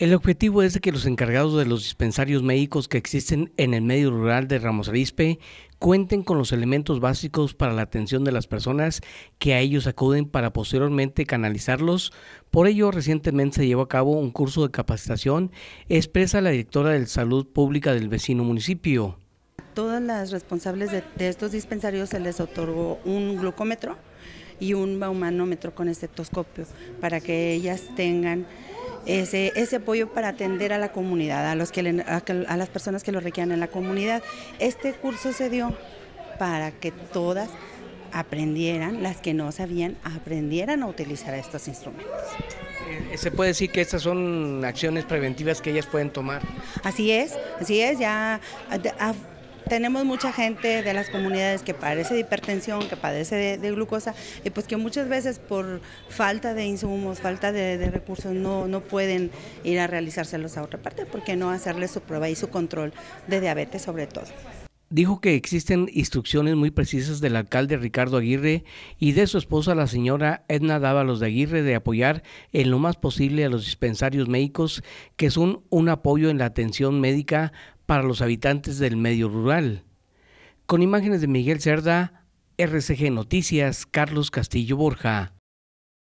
El objetivo es que los encargados de los dispensarios médicos que existen en el medio rural de Ramos Arizpe cuenten con los elementos básicos para la atención de las personas que a ellos acuden para posteriormente canalizarlos. Por ello, recientemente se llevó a cabo un curso de capacitación, expresa la directora de Salud Pública del vecino municipio. todas las responsables de, de estos dispensarios se les otorgó un glucómetro y un baumanómetro con estetoscopio para que ellas tengan ese, apoyo para atender a la comunidad, a, los que a, las personas que lo requieran en la comunidad. Este curso se dio para que todas aprendieran, las que no sabían, aprendieran a utilizar estos instrumentos. Eh, se puede decir que estas son acciones preventivas que ellas pueden tomar. Así es, así es, ya tenemos mucha gente de las comunidades que padece de hipertensión, que padece de, glucosa, y eh, pues que muchas veces por falta de insumos, falta de, recursos, no, no pueden ir a realizárselos a otra parte, porque no hacerles su prueba y su control de diabetes sobre todo dijo que existen instrucciones muy precisas del alcalde Ricardo Aguirre y de su esposa la señora Edna Dávalos de Aguirre de apoyar en lo más posible a los dispensarios médicos que son un apoyo en la atención médica para los habitantes del medio rural. Con imágenes de Miguel Cerda, RCG Noticias, Carlos Castillo Borja.